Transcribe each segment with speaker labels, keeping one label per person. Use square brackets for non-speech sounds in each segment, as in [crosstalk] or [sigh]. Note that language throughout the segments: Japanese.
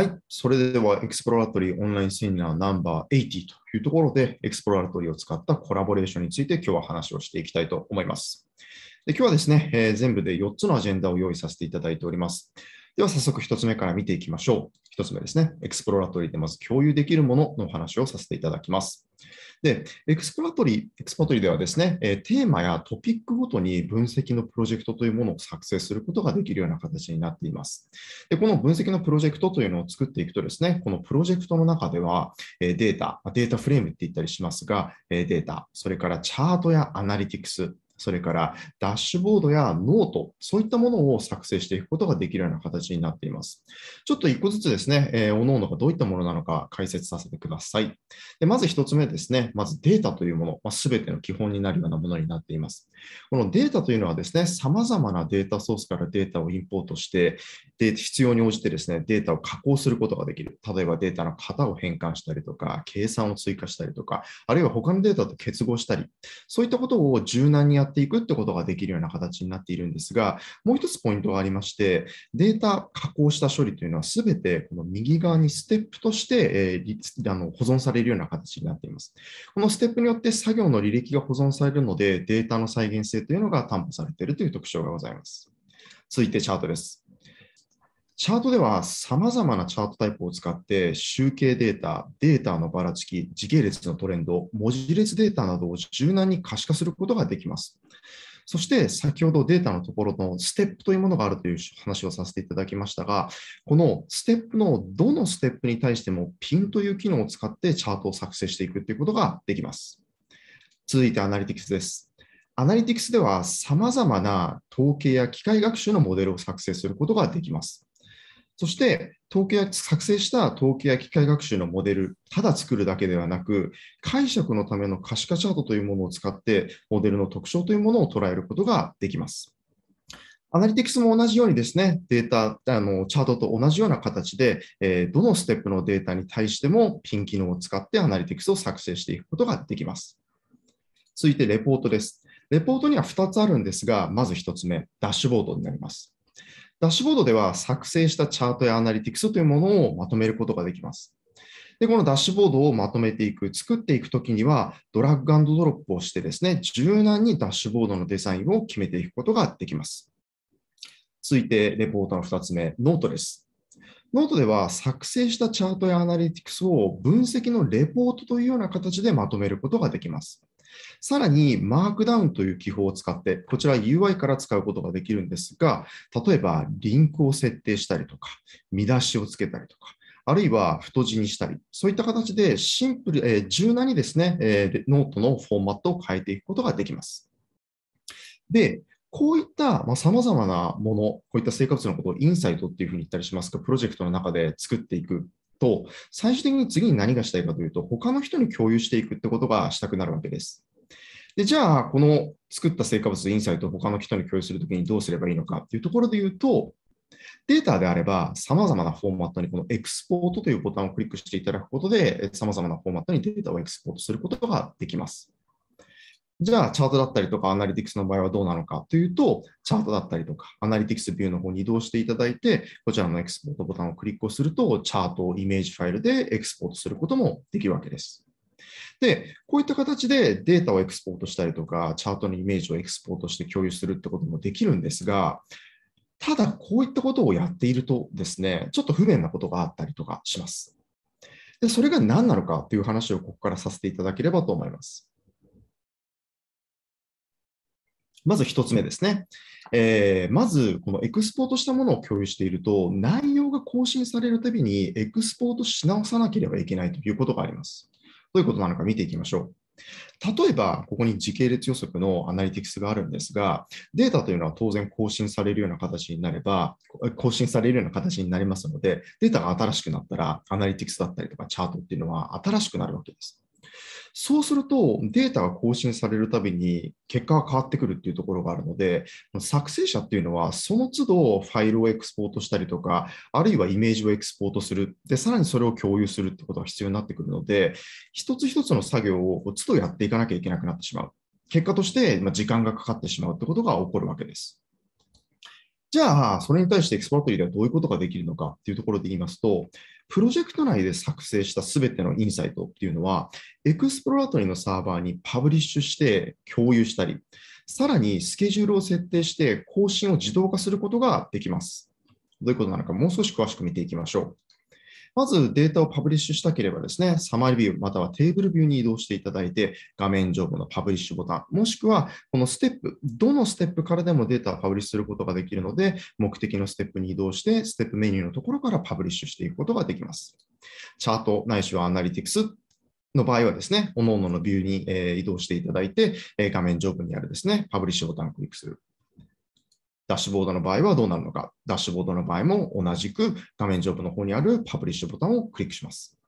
Speaker 1: はい。それでは、エクスプロラトリーオンラインセミナーナンバー80というところで、エクスプロラトリーを使ったコラボレーションについて今日は話をしていきたいと思います。で今日はですね、えー、全部で4つのアジェンダを用意させていただいております。では早速1つ目から見ていきましょう。1つ目ですね、エクスプロラトリーでまず共有できるものの話をさせていただきます。で、エクスプラトリー、エクスプラトリーではですね、えテーマやトピックごとに分析のプロジェクトというものを作成することができるような形になっています。で、この分析のプロジェクトというのを作っていくとですね、このプロジェクトの中では、えデータ、データフレームって言ったりしますが、えデータ、それからチャートやアナリティクス、それからダッシュボードやノート、そういったものを作成していくことができるような形になっています。ちょっと1個ずつですね、えー、おのおのがどういったものなのか解説させてください。でまず1つ目ですね、まずデータというもの、まあ、全ての基本になるようなものになっています。このデータというのはですね、さまざまなデータソースからデータをインポートして、で必要に応じてですね、データを加工することができる。例えばデータの型を変換したりとか、計算を追加したりとか、あるいは他のデータと結合したり、そういったことを柔軟にやってっていくってことができるような形になっているんですが、もう一つポイントがありまして、データ加工した処理というのはすべてこの右側にステップとして、えー、あの保存されるような形になっています。このステップによって作業の履歴が保存されるので、データの再現性というのが担保されているという特徴がございます。続いてチャートです。チャートでは様々なチャートタイプを使って集計データ、データのばらつき、時系列のトレンド、文字列データなどを柔軟に可視化することができます。そして先ほどデータのところのステップというものがあるという話をさせていただきましたが、このステップのどのステップに対してもピンという機能を使ってチャートを作成していくということができます。続いてアナリティクスです。アナリティクスでは様々な統計や機械学習のモデルを作成することができます。そして統計や作成した統計や機械学習のモデル、ただ作るだけではなく、解釈のための可視化チャートというものを使って、モデルの特徴というものを捉えることができます。アナリティクスも同じようにですね、データ、あのチャートと同じような形で、えー、どのステップのデータに対してもピン機能を使ってアナリティクスを作成していくことができます。続いてレポートです。レポートには2つあるんですが、まず1つ目、ダッシュボードになります。ダッシュボードでは作成したチャートやアナリティクスというものをまとめることができます。で、このダッシュボードをまとめていく、作っていくときには、ドラッグドロップをしてですね、柔軟にダッシュボードのデザインを決めていくことができます。続いて、レポートの2つ目、ノートです。ノートでは作成したチャートやアナリティクスを分析のレポートというような形でまとめることができます。さらに、マークダウンという記法を使って、こちら UI から使うことができるんですが、例えばリンクを設定したりとか、見出しをつけたりとか、あるいは太字にしたり、そういった形でシンプル、えー、柔軟にですね、えー、ノートのフォーマットを変えていくことができます。で、こういったさまざ、まなもの、こういった生活のことをインサイトっていうふうに言ったりしますが、プロジェクトの中で作っていくと、最終的に次に何がしたいかというと、他の人に共有していくってことがしたくなるわけです。でじゃあ、この作った成果物、インサイトを他の人に共有するときにどうすればいいのかというところで言うと、データであれば、さまざまなフォーマットにこのエクスポートというボタンをクリックしていただくことで、さまざまなフォーマットにデータをエクスポートすることができます。じゃあ、チャートだったりとか、アナリティクスの場合はどうなのかというと、チャートだったりとか、アナリティクスビューの方に移動していただいて、こちらのエクスポートボタンをクリックをすると、チャートをイメージファイルでエクスポートすることもできるわけです。で、こういった形でデータをエクスポートしたりとか、チャートのイメージをエクスポートして共有するってこともできるんですが、ただ、こういったことをやっているとですね、ちょっと不便なことがあったりとかします。でそれが何なのかという話をここからさせていただければと思います。まず1つ目ですね。えー、まず、このエクスポートしたものを共有していると、内容が更新されるたびにエクスポートし直さなければいけないということがあります。どういうことなのか見ていきましょう。例えば、ここに時系列予測のアナリティクスがあるんですが、データというのは当然更新されるような形になれば、更新されるような形になりますので、データが新しくなったら、アナリティクスだったりとかチャートっていうのは新しくなるわけです。そうするとデータが更新されるたびに結果が変わってくるっていうところがあるので、作成者っていうのはその都度ファイルをエクスポートしたりとか、あるいはイメージをエクスポートする、で、さらにそれを共有するってことが必要になってくるので、一つ一つの作業を都度やっていかなきゃいけなくなってしまう。結果として時間がかかってしまうってことが起こるわけです。じゃあ、それに対してエクスパートリーではどういうことができるのかっていうところで言いますと、プロジェクト内で作成したすべてのインサイトっていうのは、エクスプロラトリのサーバーにパブリッシュして共有したり、さらにスケジュールを設定して更新を自動化することができます。どういうことなのか、もう少し詳しく見ていきましょう。まずデータをパブリッシュしたければですね、サマリビューまたはテーブルビューに移動していただいて、画面上部のパブリッシュボタン、もしくはこのステップ、どのステップからでもデータをパブリッシュすることができるので、目的のステップに移動して、ステップメニューのところからパブリッシュしていくことができます。チャートないしはアナリティクスの場合はですね、各々のビューに移動していただいて、画面上部にあるですね、パブリッシュボタンをクリックする。ダッシュボードの場合はどうなるのか。ダッシュボードの場合も同じく画面上部の方にあるパブリッシュボタンをクリックします。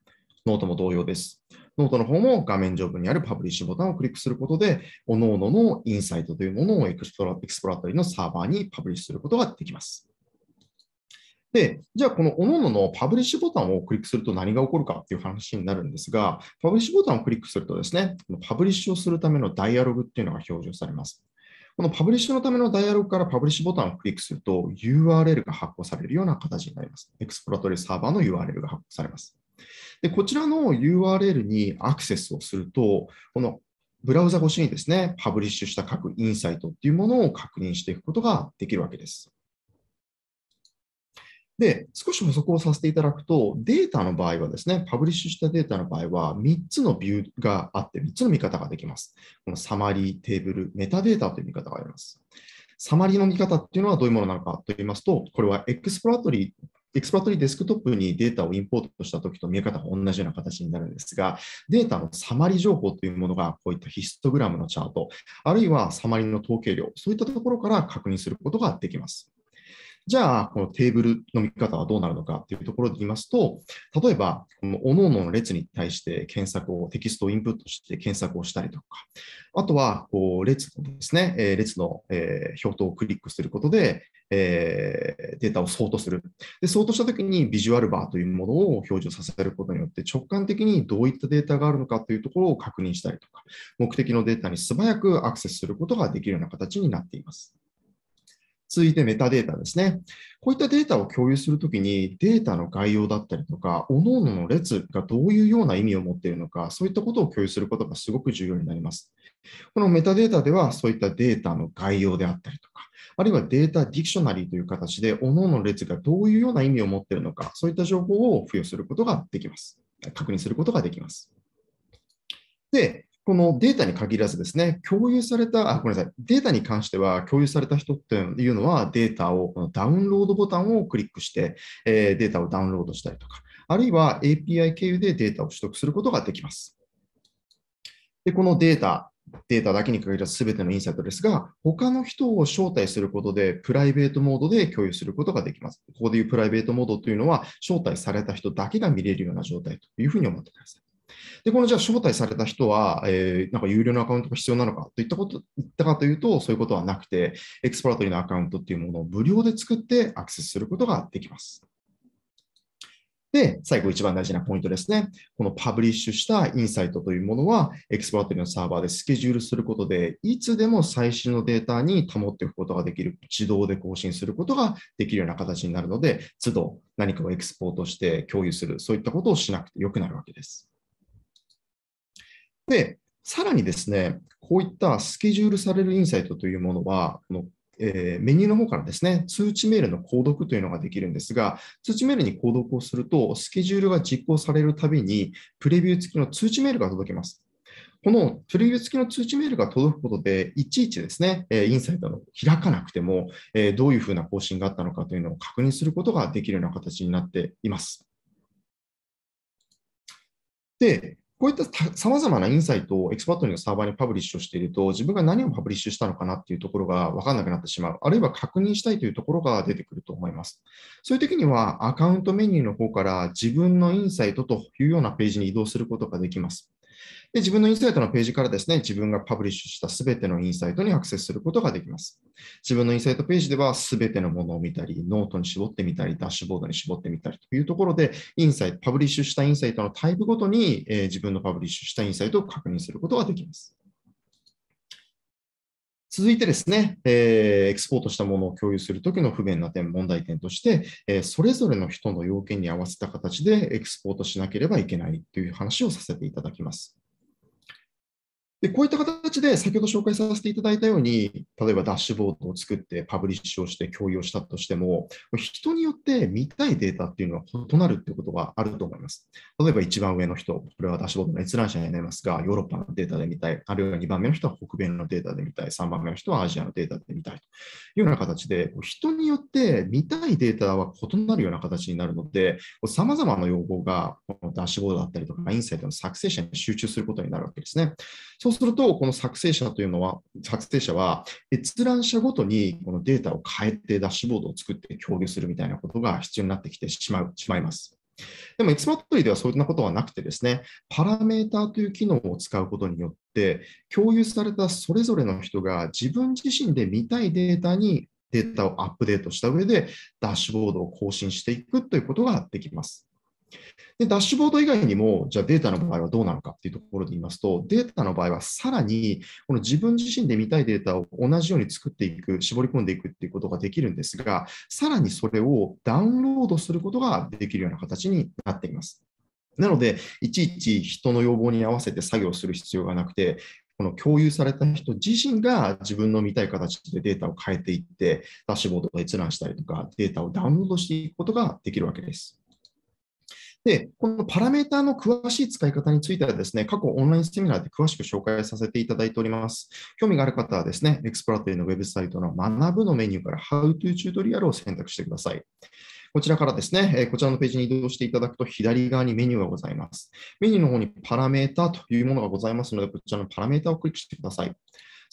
Speaker 1: ノートも同様です。ノートの方も画面上部にあるパブリッシュボタンをクリックすることで、各々のインサイトというものをエクスプラエクスプラトリのサーバーにパブリッシュすることができます。で、じゃあこの各々のパブリッシュボタンをクリックすると何が起こるかっていう話になるんですが、パブリッシュボタンをクリックするとですね、パブリッシュをするためのダイアログっていうのが表示されます。このパブリッシュのためのダイアログからパブリッシュボタンをクリックすると URL が発行されるような形になります。エクスプロトリサーバーの URL が発行されます。でこちらの URL にアクセスをすると、このブラウザ越しにですね、パブリッシュした各インサイトっていうものを確認していくことができるわけです。で、少し補足をさせていただくと、データの場合はですね、パブリッシュしたデータの場合は、3つのビューがあって、3つの見方ができます。このサマリー、テーブル、メタデータという見方があります。サマリーの見方っていうのはどういうものなのかと言いますと、これはエクスプラトリー、エクスプラトリーデスクトップにデータをインポートしたときと見え方が同じような形になるんですが、データのサマリ情報というものが、こういったヒストグラムのチャート、あるいはサマリの統計量、そういったところから確認することができます。じゃあ、このテーブルの見方はどうなるのかっていうところで言いますと、例えば、この各々の列に対して検索を、テキストをインプットして検索をしたりとか、あとは、こう、列のですね、えー、列の、えー、表頭をクリックすることで、えー、データをソートする。で、ソートしたときにビジュアルバーというものを表示させることによって、直感的にどういったデータがあるのかというところを確認したりとか、目的のデータに素早くアクセスすることができるような形になっています。続いてメタデータですね。こういったデータを共有するときに、データの概要だったりとか、各々の列がどういうような意味を持っているのか、そういったことを共有することがすごく重要になります。このメタデータでは、そういったデータの概要であったりとか、あるいはデータディクショナリーという形で、各々の列がどういうような意味を持っているのか、そういった情報を付与することができます。確認することができます。で、このデータに限らずですね、共有された、あ、ごめんなさい、データに関しては共有された人っていうのは、データを、このダウンロードボタンをクリックして、えー、データをダウンロードしたりとか、あるいは API 経由でデータを取得することができます。で、このデータ、データだけに限らず全てのインサイトですが、他の人を招待することで、プライベートモードで共有することができます。ここでいうプライベートモードというのは、招待された人だけが見れるような状態というふうに思ってください。で、このじゃあ招待された人は、えー、なんか有料のアカウントが必要なのかといったこと、言ったかというと、そういうことはなくて、エクスプラトリーのアカウントっていうものを無料で作ってアクセスすることができます。で、最後一番大事なポイントですね。このパブリッシュしたインサイトというものは、エクスプラトリーのサーバーでスケジュールすることで、いつでも最新のデータに保っていくことができる、自動で更新することができるような形になるので、都度何かをエクスポートして共有する、そういったことをしなくてよくなるわけです。で、さらにですね、こういったスケジュールされるインサイトというものは、このえメニューの方からですね、通知メールの購読というのができるんですが、通知メールに購読をすると、スケジュールが実行されるたびに、プレビュー付きの通知メールが届きます。このプレビュー付きの通知メールが届くことで、いちいちですね、インサイトの開かなくても、どういうふうな更新があったのかというのを確認することができるような形になっています。で、こういったさまざまなインサイトをエクスパートのサーバーにパブリッシュをしていると、自分が何をパブリッシュしたのかなっていうところが分からなくなってしまう、あるいは確認したいというところが出てくると思います。そういう時には、アカウントメニューの方から自分のインサイトというようなページに移動することができます。で自分のインサイトのページからですね、自分がパブリッシュしたすべてのインサイトにアクセスすることができます。自分のインサイトページではすべてのものを見たり、ノートに絞ってみたり、ダッシュボードに絞ってみたりというところで、インサイト、パブリッシュしたインサイトのタイプごとに、えー、自分のパブリッシュしたインサイトを確認することができます。続いてですね、えー、エクスポートしたものを共有するときの不便な点、問題点として、えー、それぞれの人の要件に合わせた形でエクスポートしなければいけないという話をさせていただきます。でこういった形で先ほど紹介させていただいたように、例えばダッシュボードを作ってパブリッシュをして共有をしたとしても、人によって見たいデータっていうのは異なるっていうことがあると思います。例えば一番上の人、これはダッシュボードの閲覧者になりますが、ヨーロッパのデータで見たい、あるいは2番目の人は北米のデータで見たい、3番目の人はアジアのデータで見たいというような形で、人によって見たいデータは異なるような形になるので、さまざまな要望がこのダッシュボードだったりとか、インサイトの作成者に集中することになるわけですね。そうすると、この作成者というのは、作成者は、閲覧者ごとにこのデータを変えてダッシュボードを作って共有するみたいなことが必要になってきてしまうしまいます。でもいつも t l y ではそんなことはなくてですね、パラメーターという機能を使うことによって、共有されたそれぞれの人が自分自身で見たいデータにデータをアップデートした上で、ダッシュボードを更新していくということができます。で、ダッシュボード以外にも、じゃあデータの場合はどうなのかっていうところで言いますと、データの場合はさらに、この自分自身で見たいデータを同じように作っていく、絞り込んでいくっていうことができるんですが、さらにそれをダウンロードすることができるような形になっています。なので、いちいち人の要望に合わせて作業する必要がなくて、この共有された人自身が自分の見たい形でデータを変えていって、ダッシュボードを閲覧したりとか、データをダウンロードしていくことができるわけです。で、このパラメーターの詳しい使い方についてはですね、過去オンラインセミナーで詳しく紹介させていただいております。興味がある方はですね、エクスプラーのウェブサイトの学ぶのメニューから How to チュートリアルを選択してください。こちらからですね、こちらのページに移動していただくと左側にメニューがございます。メニューの方にパラメータというものがございますので、こちらのパラメータをクリックしてください。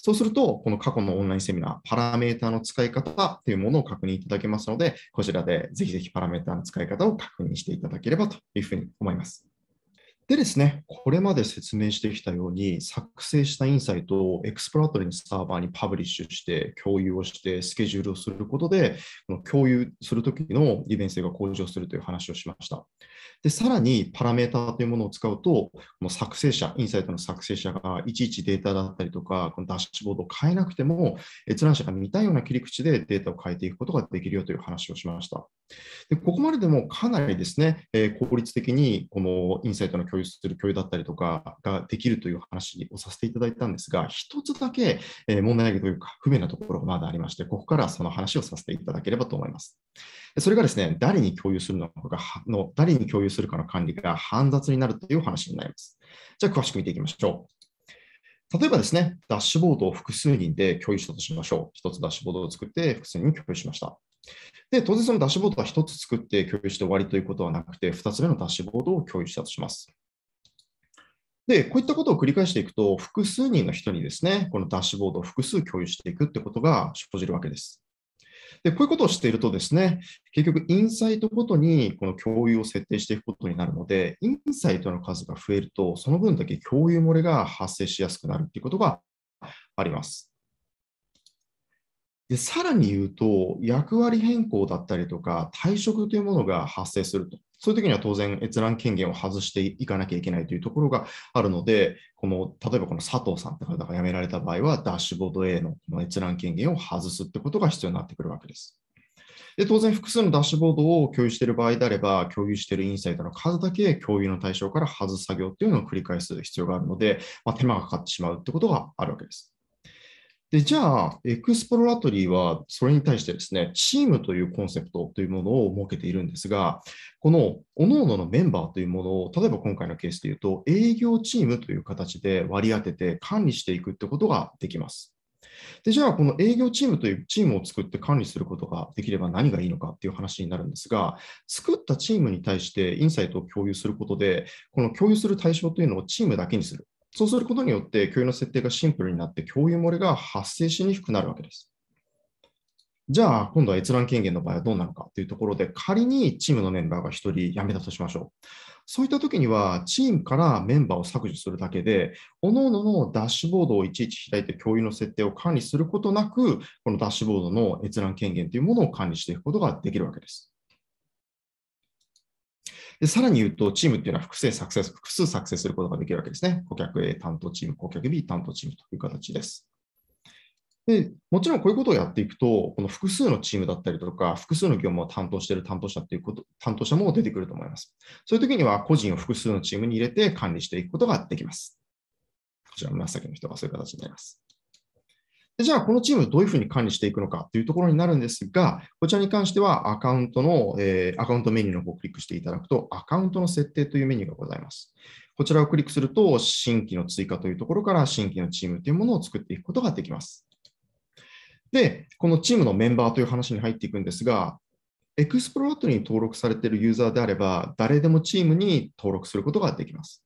Speaker 1: そうすると、この過去のオンラインセミナー、パラメータの使い方というものを確認いただけますので、こちらでぜひぜひパラメータの使い方を確認していただければというふうに思います。でですね、これまで説明してきたように、作成したインサイトをエクスプラトリのサーバーにパブリッシュして、共有をして、スケジュールをすることで、共有するときの利便性が向上するという話をしました。で、さらに、パラメータというものを使うと、この作成者、インサイトの作成者がいちいちデータだったりとか、このダッシュボードを変えなくても、閲覧者が見たいような切り口でデータを変えていくことができるよという話をしました。でここまででもかなりですね、効率的にこのインサイトの共有共有する共有だったりとかができるという話をさせていただいたんですが、一つだけ問題というか不便なところがまだありまして、ここからその話をさせていただければと思います。それがですね、誰に共有するのかがの、誰に共有するかの管理が煩雑になるという話になります。じゃあ、詳しく見ていきましょう。例えばですね、ダッシュボードを複数人で共有したとしましょう。1つダッシュボードを作って複数人共有しました。で、当然そのダッシュボードは1つ作って共有して終わりということはなくて、2つ目のダッシュボードを共有したとします。で、こういったことを繰り返していくと、複数人の人にですね、このダッシュボードを複数共有していくってことが生じるわけです。で、こういうことをしているとですね、結局、インサイトごとにこの共有を設定していくことになるので、インサイトの数が増えると、その分だけ共有漏れが発生しやすくなるっていうことがあります。でさらに言うと、役割変更だったりとか、退職というものが発生すると。そういう時には当然閲覧権限を外していかなきゃいけないというところがあるので、この例えばこの佐藤さんって方が辞められた場合は、ダッシュボード A の閲覧権限を外すってことが必要になってくるわけです。で当然、複数のダッシュボードを共有している場合であれば、共有しているインサイトの数だけ共有の対象から外す作業っていうのを繰り返す必要があるので、まあ、手間がかかってしまうってことがあるわけです。で、じゃあ、エクスプロラトリーは、それに対してですね、チームというコンセプトというものを設けているんですが、この、各々のメンバーというものを、例えば今回のケースで言うと、営業チームという形で割り当てて管理していくってことができます。でじゃあ、この営業チームというチームを作って管理することができれば何がいいのかっていう話になるんですが、作ったチームに対してインサイトを共有することで、この共有する対象というのをチームだけにする。そうすることによって共有の設定がシンプルになって共有漏れが発生しにくくなるわけです。じゃあ、今度は閲覧権限の場合はどうなのかというところで、仮にチームのメンバーが1人辞めたとしましょう。そういった時には、チームからメンバーを削除するだけで、各々のダッシュボードをいちいち開いて共有の設定を管理することなく、このダッシュボードの閲覧権限というものを管理していくことができるわけです。でさらに言うと、チームっていうのは複数作成複数作成することができるわけですね。顧客 A 担当チーム、顧客 B 担当チームという形です。でもちろんこういうことをやっていくと、この複数のチームだったりとか、複数の業務を担当している担当者ていうこと、担当者も出てくると思います。そういう時には、個人を複数のチームに入れて管理していくことができます。こちら紫の人がそういう形になります。でじゃあ、このチームどういうふうに管理していくのかというところになるんですが、こちらに関してはアカウントの、えー、アカウントメニューの方をクリックしていただくと、アカウントの設定というメニューがございます。こちらをクリックすると、新規の追加というところから新規のチームというものを作っていくことができます。で、このチームのメンバーという話に入っていくんですが、エクスプロートに登録されているユーザーであれば、誰でもチームに登録することができます。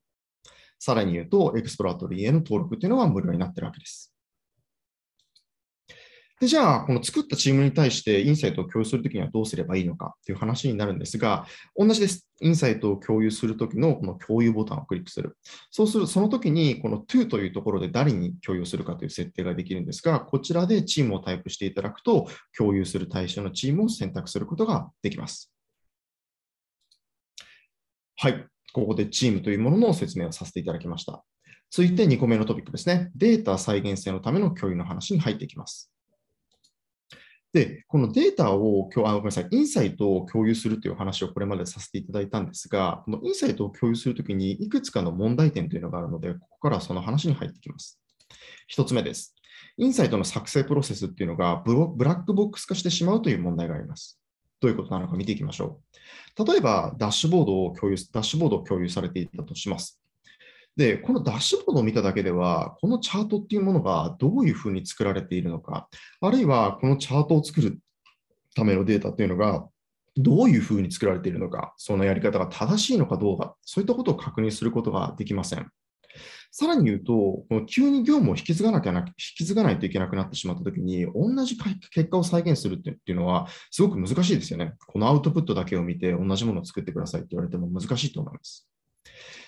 Speaker 1: さらに言うと、エクスプロートリーへの登録というのは無料になっているわけです。でじゃあ、この作ったチームに対してインサイトを共有するときにはどうすればいいのかという話になるんですが、同じです。インサイトを共有するときのこの共有ボタンをクリックする。そうすると、そのときにこの to というところで誰に共有するかという設定ができるんですが、こちらでチームをタイプしていただくと、共有する対象のチームを選択することができます。はい。ここでチームというものの説明をさせていただきました。続いて2個目のトピックですね。データ再現性のための共有の話に入っていきます。で、このデータを今日、あ、ごめんなさい、インサイトを共有するという話をこれまでさせていただいたんですが、このインサイトを共有するときにいくつかの問題点というのがあるので、ここからその話に入ってきます。1つ目です。インサイトの作成プロセスっていうのがブラックボックス化してしまうという問題があります。どういうことなのか見ていきましょう。例えば、ダッシュボードを共有、ダッシュボードを共有されていたとします。で、このダッシュボードを見ただけでは、このチャートっていうものがどういうふうに作られているのか、あるいはこのチャートを作るためのデータっていうのが、どういうふうに作られているのか、そのやり方が正しいのかどうか、そういったことを確認することができません。さらに言うと、この急に業務を引き継がなきゃな引き継がないといけなくなってしまったときに、同じ結果を再現するっていうのは、すごく難しいですよね。このアウトプットだけを見て、同じものを作ってくださいって言われても難しいと思います。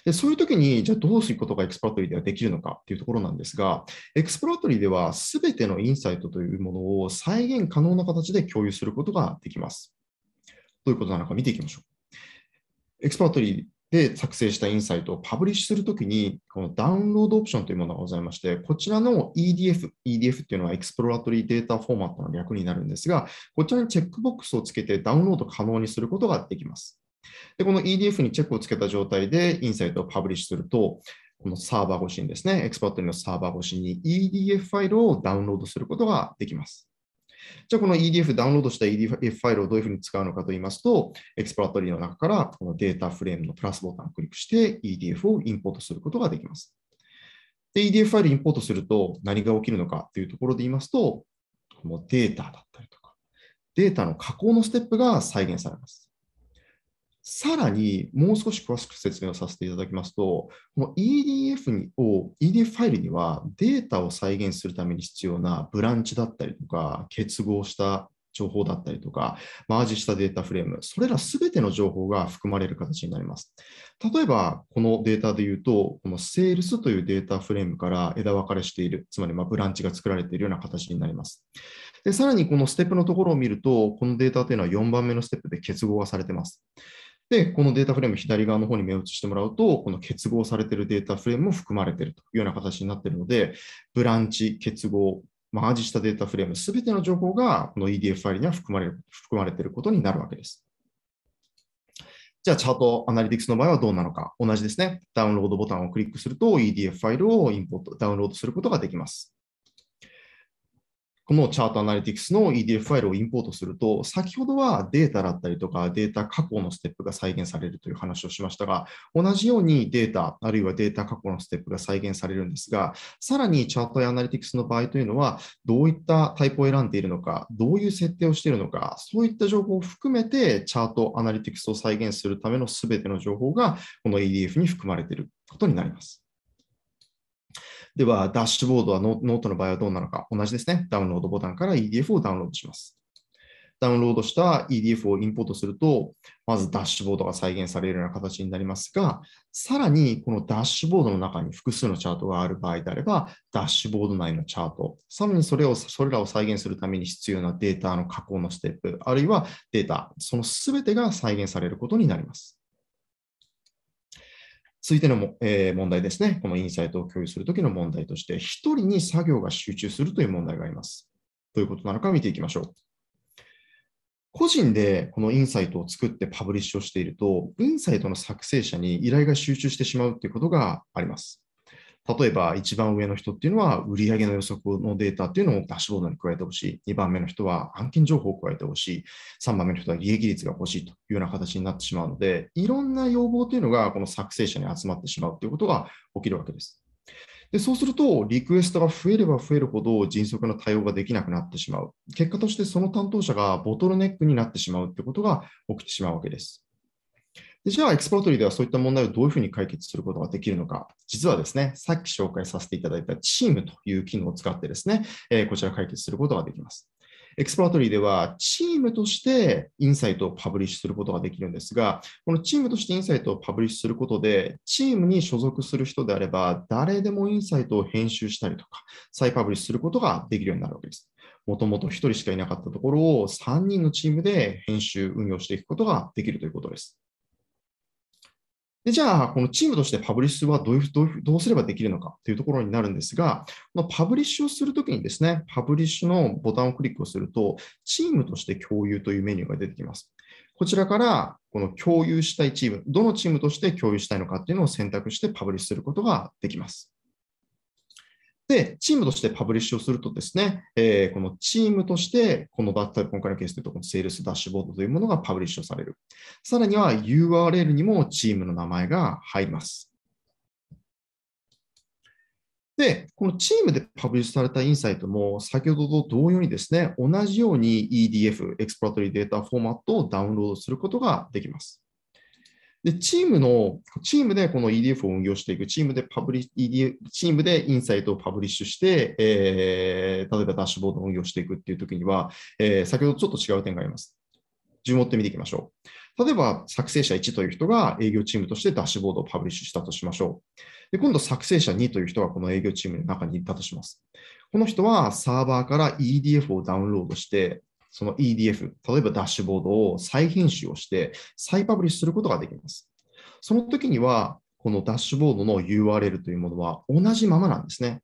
Speaker 1: でそういう時に、じゃあどうすることがエクスプラトリーではできるのかっていうところなんですが、エクスプラトリーでは全てのインサイトというものを再現可能な形で共有することができます。どういうことなのか見ていきましょう。エクスプラトリーで作成したインサイトをパブリッシュするときに、このダウンロードオプションというものがございまして、こちらの EDF、EDF っていうのはエクスプロラトリーデータフォーマットの略になるんですが、こちらにチェックボックスをつけてダウンロード可能にすることができます。で、この EDF にチェックをつけた状態でインサイトをパブリッシュすると、このサーバー越しにですね、エクスパートのサーバー越しに EDF ファイルをダウンロードすることができます。じゃあ、この EDF、ダウンロードした EDF ファイルをどういうふうに使うのかと言いますと、エクスプラトリーの中からこのデータフレームのプラスボタンをクリックして EDF をインポートすることができます。で、EDF ファイルインポートすると何が起きるのかというところで言いますと、このデータだったりとか、データの加工のステップが再現されます。さらにもう少し詳しく説明をさせていただきますと、この EDF にを EDF ファイルにはデータを再現するために必要なブランチだったりとか、結合した情報だったりとか、マージしたデータフレーム、それらすべての情報が含まれる形になります。例えば、このデータで言うと、このセールスというデータフレームから枝分かれしている、つまりまブランチが作られているような形になります。でさらにこのステップのところを見ると、このデータというのは4番目のステップで結合がされています。で、このデータフレーム左側の方に目移してもらうと、この結合されているデータフレームも含まれているというような形になっているので、ブランチ、結合、マージしたデータフレーム、すべての情報がこの EDF ファイルには含まれる含まれていることになるわけです。じゃあ、チャートアナリティクスの場合はどうなのか。同じですね。ダウンロードボタンをクリックすると EDF ファイルをインポート、ダウンロードすることができます。このチャートアナリティクスの EDF ファイルをインポートすると、先ほどはデータだったりとか、データ加工のステップが再現されるという話をしましたが、同じようにデータ、あるいはデータ加工のステップが再現されるんですが、さらにチャートやアナリティクスの場合というのは、どういったタイプを選んでいるのか、どういう設定をしているのか、そういった情報を含めて、チャートアナリティクスを再現するためのすべての情報が、この EDF に含まれていることになります。では、ダッシュボードはノートの場合はどうなのか。同じですね。ダウンロードボタンから EDF をダウンロードします。ダウンロードした EDF をインポートすると、まずダッシュボードが再現されるような形になりますが、さらにこのダッシュボードの中に複数のチャートがある場合であれば、ダッシュボード内のチャート、さらにそれをそれらを再現するために必要なデータの加工のステップ、あるいはデータ、そのすべてが再現されることになります。続いてのえ問題ですね。このインサイトを共有するときの問題として、1人に作業が集中するという問題があります。どういうことなのか見ていきましょう。個人でこのインサイトを作ってパブリッシュをしていると、インサイトの作成者に依頼が集中してしまうということがあります。例えば一番上の人っていうのは売上の予測のデータっていうのをダッシュボードに加えてほしい。2番目の人は案件情報を加えてほしい。3番目の人は利益率が欲しいというような形になってしまうので、いろんな要望っていうのがこの作成者に集まってしまうということが起きるわけです。でそうすると、リクエストが増えれば増えるほど迅速な対応ができなくなってしまう。結果としてその担当者がボトルネックになってしまうということが起きてしまうわけです。じゃあ、エクスプロトリーではそういった問題をどういうふうに解決することができるのか。実はですね、さっき紹介させていただいたチームという機能を使ってですね、えこちら解決することができます。エクスプロトリーではチームとしてインサイトをパブリッシュすることができるんですが、このチームとしてインサイトをパブリッシュすることで、チームに所属する人であれば、誰でもインサイトを編集したりとか、再パブリッシュすることができるようになるわけです。もともと1人しかいなかったところを3人のチームで編集運用していくことができるということです。でじゃあ、このチームとしてパブリッシュはどういうどうどうすればできるのかというところになるんですが、このパブリッシュをするときにですね、パブリッシュのボタンをクリックをすると、チームとして共有というメニューが出てきます。こちらから、この共有したいチーム、どのチームとして共有したいのかっていうのを選択してパブリッシュすることができます。で、チームとしてパブリッシュをするとですね、えー、このチームとして、このバッタ今回のケースでいうと、このセールスダッシュボードというものがパブリッシュされる。さらには URL にもチームの名前が入ります。で、このチームでパブリッシュされたインサイトも、先ほどと同様にですね、同じように EDF、エクスプラトリーデータフォーマットをダウンロードすることができます。で、チームの、チームでこの EDF を運用していく、チームでパブリ、EDF、チームでインサイトをパブリッシュして、えー、例えばダッシュボードを運用していくっていうときには、えー、先ほどちょっと違う点があります。順を追って見ていきましょう。例えば、作成者1という人が営業チームとしてダッシュボードをパブリッシュしたとしましょう。で今度、作成者2という人がこの営業チームの中にいたとします。この人はサーバーから EDF をダウンロードして、その EDF、例えばダッシュボードを再編集をして、再パブリッシュすることができます。その時には、このダッシュボードの URL というものは同じままなんですね。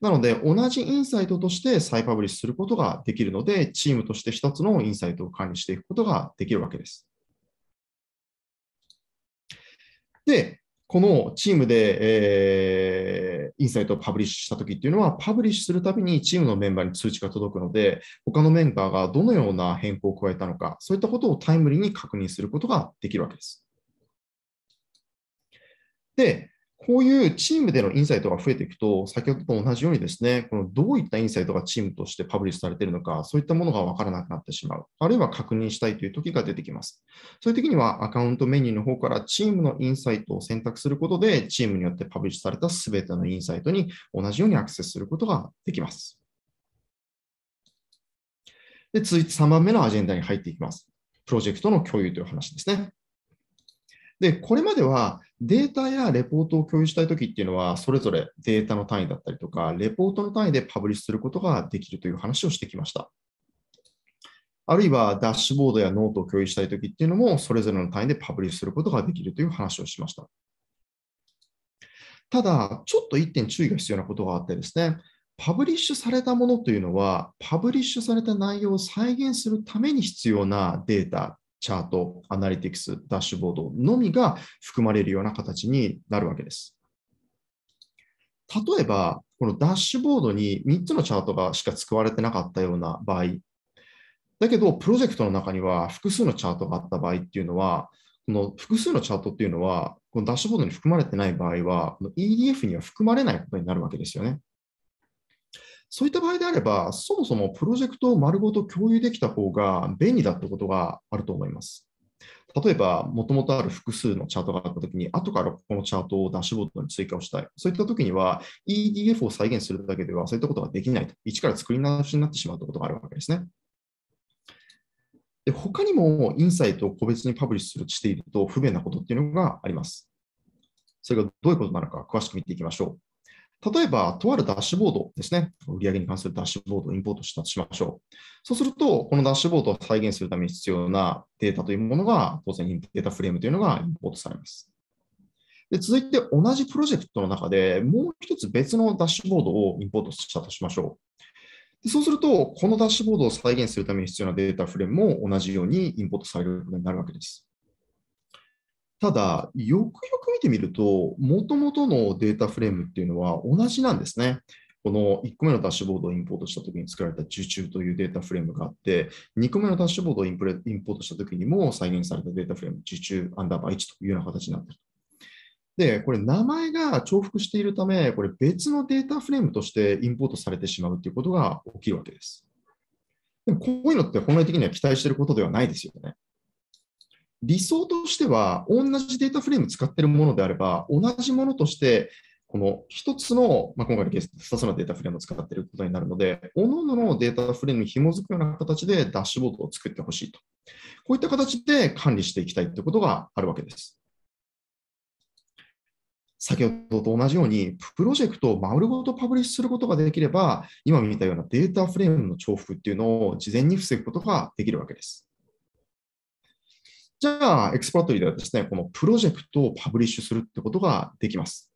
Speaker 1: なので、同じインサイトとして再パブリッシュすることができるので、チームとして一つのインサイトを管理していくことができるわけです。で、このチームで、えーインサイトをパブリッシュしたときっていうのは、パブリッシュするたびにチームのメンバーに通知が届くので、他のメンバーがどのような変更を加えたのか、そういったことをタイムリーに確認することができるわけです。で、こういうチームでのインサイトが増えていくと、先ほどと同じようにですね、このどういったインサイトがチームとしてパブリッシュされているのか、そういったものがわからなくなってしまう、あるいは確認したいという時が出てきます。そういう時には、アカウントメニューの方からチームのインサイトを選択することで、チームによってパブリッシュされたすべてのインサイトに同じようにアクセスすることができます。で続いて3番目のアジェンダに入っていきます。プロジェクトの共有という話ですね。で、これまではデータやレポートを共有したいときっていうのは、それぞれデータの単位だったりとか、レポートの単位でパブリッシュすることができるという話をしてきました。あるいはダッシュボードやノートを共有したいときっていうのも、それぞれの単位でパブリッシュすることができるという話をしました。ただ、ちょっと一点注意が必要なことがあってですね、パブリッシュされたものというのは、パブリッシュされた内容を再現するために必要なデータチャート、アナリティクス、ダッシュボードのみが含まれるような形になるわけです。例えば、このダッシュボードに3つのチャートがしか使われてなかったような場合、だけど、プロジェクトの中には複数のチャートがあった場合っていうのは、この複数のチャートっていうのは、このダッシュボードに含まれてない場合は、EDF には含まれないことになるわけですよね。そういった場合であれば、そもそもプロジェクトを丸ごと共有できた方が便利だってことがあると思います。例えば、もともとある複数のチャートがあったときに、後からこのチャートをダッシュボードに追加をしたい。そういったときには、EDF を再現するだけでは、そういったことができないと。一から作り直しになってしまうということがあるわけですね。で他にも、インサイトを個別にパブリッシュしていると不便なことっていうのがあります。それがどういうことなのか、詳しく見ていきましょう。例えば、とあるダッシュボードですね。売上に関するダッシュボードをインポートしたとしましょう。そうすると、このダッシュボードを再現するために必要なデータというものが、当然、データフレームというのがインポートされます。で続いて、同じプロジェクトの中でもう一つ別のダッシュボードをインポートしたとしましょう。でそうすると、このダッシュボードを再現するために必要なデータフレームも同じようにインポートされることになるわけです。ただ、よくよく見てみると、もともとのデータフレームっていうのは同じなんですね。この1個目のダッシュボードをインポートしたときに作られた受注というデータフレームがあって、2個目のダッシュボードをインポートしたときにも再現されたデータフレーム、受注アンダーバー1というような形になっている。で、これ名前が重複しているため、これ別のデータフレームとしてインポートされてしまうということが起きるわけです。でもこういうのって本来的には期待していることではないですよね。理想としては、同じデータフレーム使ってるものであれば、同じものとして、この一つの、まあ、今回のケース、2つのデータフレームを使っていることになるので、各々のデータフレームに紐づくような形でダッシュボードを作ってほしいと。こういった形で管理していきたいということがあるわけです。先ほどと同じように、プロジェクトを丸ごとパブリッシュすることができれば、今見たようなデータフレームの重複っていうのを事前に防ぐことができるわけです。じゃあ、エクスパートリーではですね、このプロジェクトをパブリッシュするってことができます。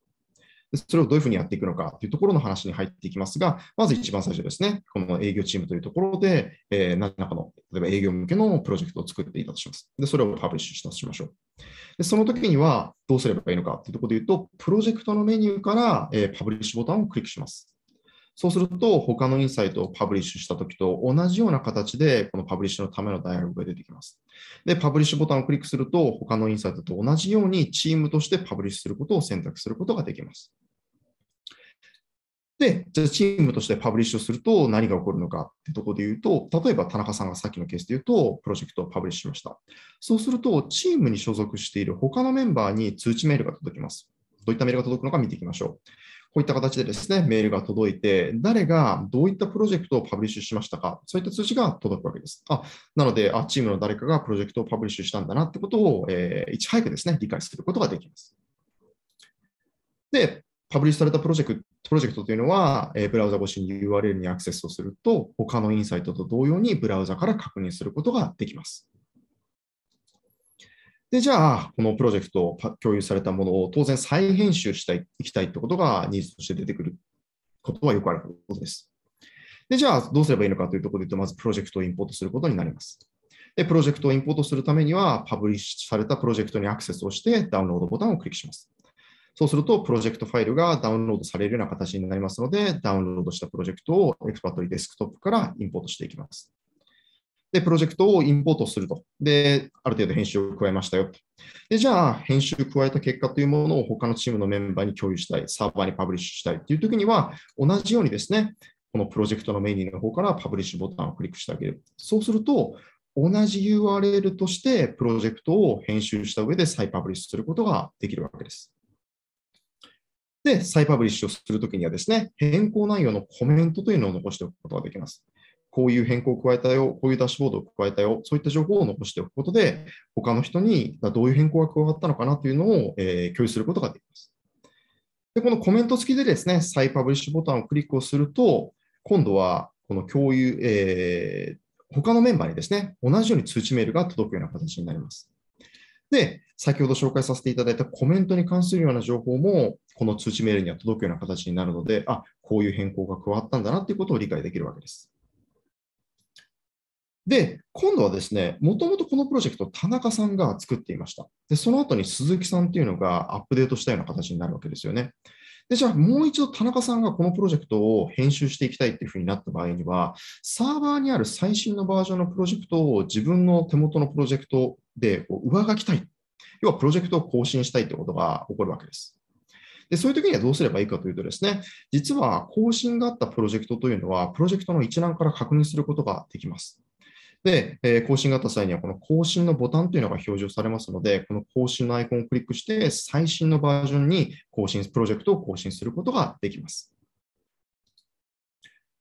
Speaker 1: それをどういうふうにやっていくのかというところの話に入っていきますが、まず一番最初ですね、この営業チームというところで、えー、何らかの、例えば営業向けのプロジェクトを作っていたとします。で、それをパブリッシュしたとしましょう。で、その時にはどうすればいいのかというところで言うと、プロジェクトのメニューから、えー、パブリッシュボタンをクリックします。そうすると、他のインサイトをパブリッシュしたときと同じような形で、このパブリッシュのためのダイアログが出てきます。で、パブリッシュボタンをクリックすると、他のインサイトと同じようにチームとしてパブリッシュすることを選択することができます。で、じゃあチームとしてパブリッシュすると何が起こるのかってとこで言うと、例えば田中さんがさっきのケースで言うと、プロジェクトをパブリッシュしました。そうすると、チームに所属している他のメンバーに通知メールが届きます。どういったメールが届くのか見ていきましょう。こういった形でですね、メールが届いて、誰がどういったプロジェクトをパブリッシュしましたか、そういった通知が届くわけです。あなのであ、チームの誰かがプロジェクトをパブリッシュしたんだなってことを、えー、いち早くですね、理解することができます。で、パブリッシュされたプロジェクトプロジェクトというのは、えー、ブラウザ越しに URL にアクセスをすると、他のインサイトと同様にブラウザから確認することができます。で、じゃあ、このプロジェクトを共有されたものを当然再編集していきたいってことがニーズとして出てくることはよくあることです。で、じゃあ、どうすればいいのかというところで言うと、まずプロジェクトをインポートすることになります。で、プロジェクトをインポートするためには、パブリッシュされたプロジェクトにアクセスをして、ダウンロードボタンをクリックします。そうすると、プロジェクトファイルがダウンロードされるような形になりますので、ダウンロードしたプロジェクトをエクスパトリデスクトップからインポートしていきます。で、プロジェクトをインポートすると。で、ある程度編集を加えましたよと。で、じゃあ、編集を加えた結果というものを他のチームのメンバーに共有したい、サーバーにパブリッシュしたいというときには、同じようにですね、このプロジェクトのメニューの方からパブリッシュボタンをクリックしてあげる。そうすると、同じ URL としてプロジェクトを編集した上で再パブリッシュすることができるわけです。で、再パブリッシュをするときにはですね、変更内容のコメントというのを残しておくことができます。こういう変更を加えたよ、こういうダッシュボードを加えたよ、そういった情報を残しておくことで、他の人にどういう変更が加わったのかなというのを、えー、共有することができます。で、このコメント付きでですね、再パブリッシュボタンをクリックをすると、今度はこの共有、えー、他のメンバーにですね、同じように通知メールが届くような形になります。で、先ほど紹介させていただいたコメントに関するような情報も、この通知メールには届くような形になるので、あ、こういう変更が加わったんだなということを理解できるわけです。で、今度はですね、もともとこのプロジェクト、田中さんが作っていました。で、その後に鈴木さんっていうのがアップデートしたような形になるわけですよね。で、じゃあもう一度田中さんがこのプロジェクトを編集していきたいっていうふうになった場合には、サーバーにある最新のバージョンのプロジェクトを自分の手元のプロジェクトでこう上書きたい。要はプロジェクトを更新したいってことが起こるわけです。で、そういう時にはどうすればいいかというとですね、実は更新があったプロジェクトというのは、プロジェクトの一覧から確認することができます。で、えー、更新があった際には、この更新のボタンというのが表示をされますので、この更新のアイコンをクリックして、最新のバージョンに更新、プロジェクトを更新することができます。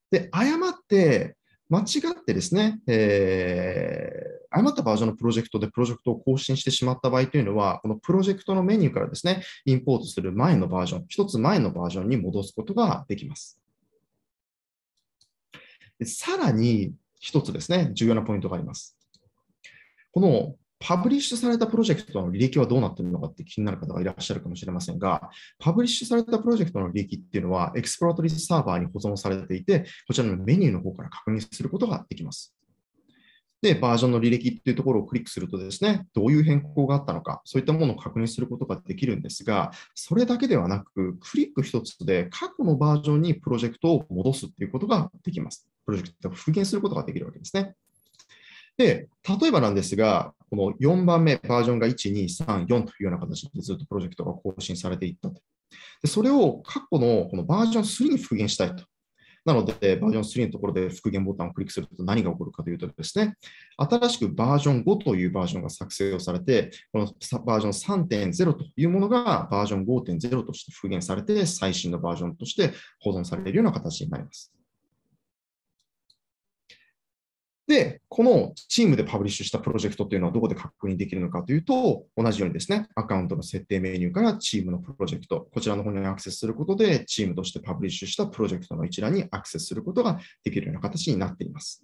Speaker 1: で、誤って、間違ってですね、えー、誤ったバージョンのプロジェクトでプロジェクトを更新してしまった場合というのは、このプロジェクトのメニューからですね、インポートする前のバージョン、1つ前のバージョンに戻すことができます。でさらに、一つですね、重要なポイントがあります。このパブリッシュされたプロジェクトの履歴はどうなっているのかって気になる方がいらっしゃるかもしれませんが、パブリッシュされたプロジェクトの履歴っていうのは、エクスプロートリーサーバーに保存されていて、こちらのメニューの方から確認することができます。で、バージョンの履歴っていうところをクリックするとですね、どういう変更があったのか、そういったものを確認することができるんですが、それだけではなく、クリック1つで過去のバージョンにプロジェクトを戻すっていうことができます。プロジェクトを復元することができるわけですね。で、例えばなんですが、この4番目、バージョンが1、2、3、4というような形でずっとプロジェクトが更新されていったと。でそれを過去のこのバージョン3に復元したいとなので、バージョン3のところで復元ボタンをクリックすると何が起こるかというとですね、新しくバージョン5というバージョンが作成をされて、このバージョン3.0というものがバージョン5.0として復元されて、最新のバージョンとして保存されるような形になります。で、このチームでパブリッシュしたプロジェクトというのはどこで確認できるのかというと、同じようにですね、アカウントの設定メニューからチームのプロジェクト、こちらの方にアクセスすることで、チームとしてパブリッシュしたプロジェクトの一覧にアクセスすることができるような形になっています。